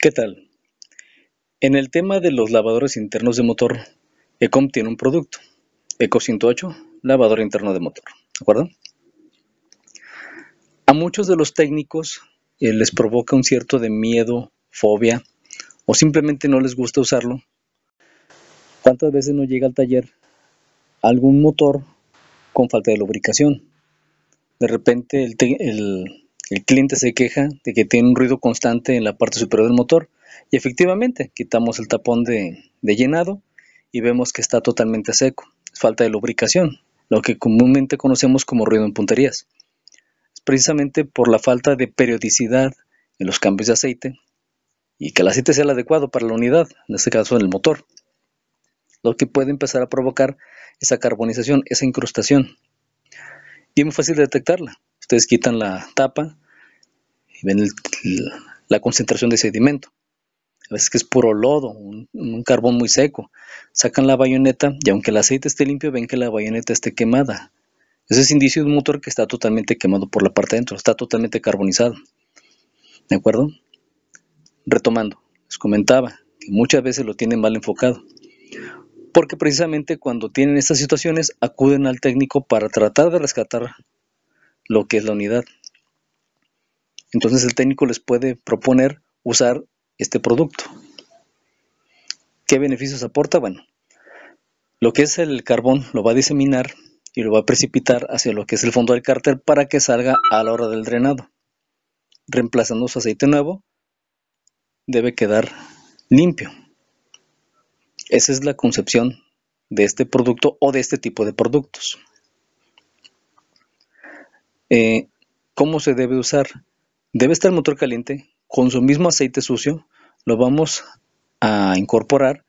¿Qué tal? En el tema de los lavadores internos de motor, Ecom tiene un producto, Eco 108, lavador interno de motor, ¿de acuerdo? A muchos de los técnicos eh, les provoca un cierto de miedo, fobia, o simplemente no les gusta usarlo. ¿Cuántas veces no llega al taller algún motor con falta de lubricación? De repente el el cliente se queja de que tiene un ruido constante en la parte superior del motor y efectivamente quitamos el tapón de, llenado y vemos que está totalmente seco, falta de lubricación, lo que comúnmente conocemos como ruido en punterías. Es precisamente por la falta de periodicidad en los cambios de aceite y que el aceite sea el adecuado para la unidad, en este caso en el motor, lo que puede empezar a provocar esa carbonización, esa incrustación. Y es muy fácil detectarla ustedes quitan la tapa y ven la concentración de sedimento. A veces que es puro lodo, un, carbón muy seco. Sacan la bayoneta y aunque el aceite esté limpio, ven que la bayoneta esté quemada. Ese es indicio de un motor que está totalmente quemado por la parte de dentro, está totalmente carbonizado. ¿De acuerdo? Retomando, les comentaba que muchas veces lo tienen mal enfocado porque precisamente cuando tienen estas situaciones acuden al técnico para tratar de rescatar lo que es la unidad. Entonces el técnico les puede proponer usar este producto. ¿Qué beneficios aporta? Bueno, lo que es el carbón lo va a diseminar y lo va a precipitar hacia lo que es el fondo del cárter para que salga a la hora del drenado. Reemplazando su aceite nuevo, debe quedar limpio. Esa es la concepción de este producto o de este tipo de productos. Eh, ¿cómo se debe usar? Debe estar el motor caliente, con su mismo aceite sucio lo vamos a incorporar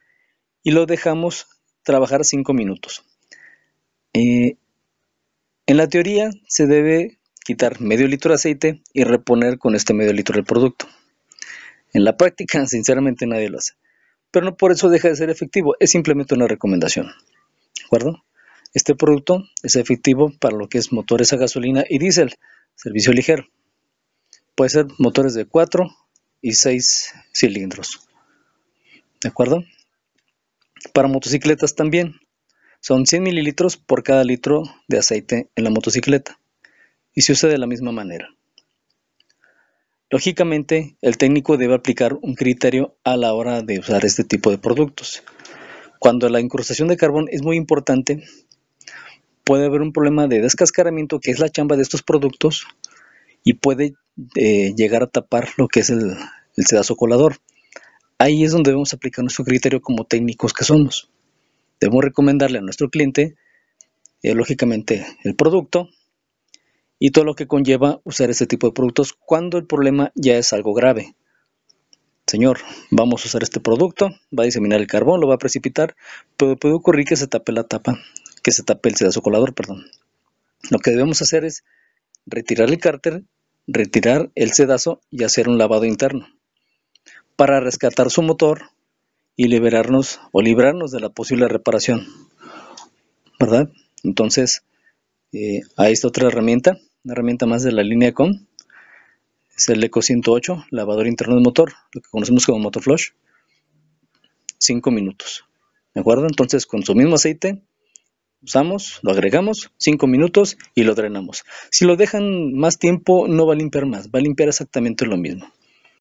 y lo dejamos trabajar 5 minutos. Eh, en la teoría se debe quitar medio litro de aceite y reponer con este medio litro el producto. En la práctica, sinceramente, nadie lo hace. Pero no por eso deja de ser efectivo, es simplemente una recomendación. ¿De acuerdo? Este producto es efectivo para lo que es motores a gasolina y diésel, servicio ligero. Puede ser motores de 4 y 6 cilindros. ¿De acuerdo? Para motocicletas también. Son 100 mililitros por cada litro de aceite en la motocicleta. Y se usa de la misma manera. Lógicamente, el técnico debe aplicar un criterio a la hora de usar este tipo de productos. Cuando la incrustación de carbón es muy importante, puede haber un problema de descascaramiento, que es la chamba de estos productos, y puede eh, llegar a tapar lo que es el, sedazo colador. Ahí es donde debemos aplicar nuestro criterio como técnicos que somos. Debemos recomendarle a nuestro cliente, eh, lógicamente, el producto y todo lo que conlleva usar este tipo de productos cuando el problema ya es algo grave. Señor, vamos a usar este producto, va a diseminar el carbón, lo va a precipitar, pero puede ocurrir que se tape la tapa que se tape el sedazo colador, perdón. Lo que debemos hacer es retirar el cárter, retirar el sedazo y hacer un lavado interno para rescatar su motor y liberarnos o librarnos de la posible reparación, ¿verdad? Entonces, eh, ahí está otra herramienta, una herramienta más de la línea con, es el ECO 108, lavador interno de motor, lo que conocemos como motor flush, 5 minutos, ¿de acuerdo? Entonces, con su mismo aceite, usamos, lo agregamos, cinco minutos y lo drenamos. Si lo dejan más tiempo, no va a limpiar más, va a limpiar exactamente lo mismo.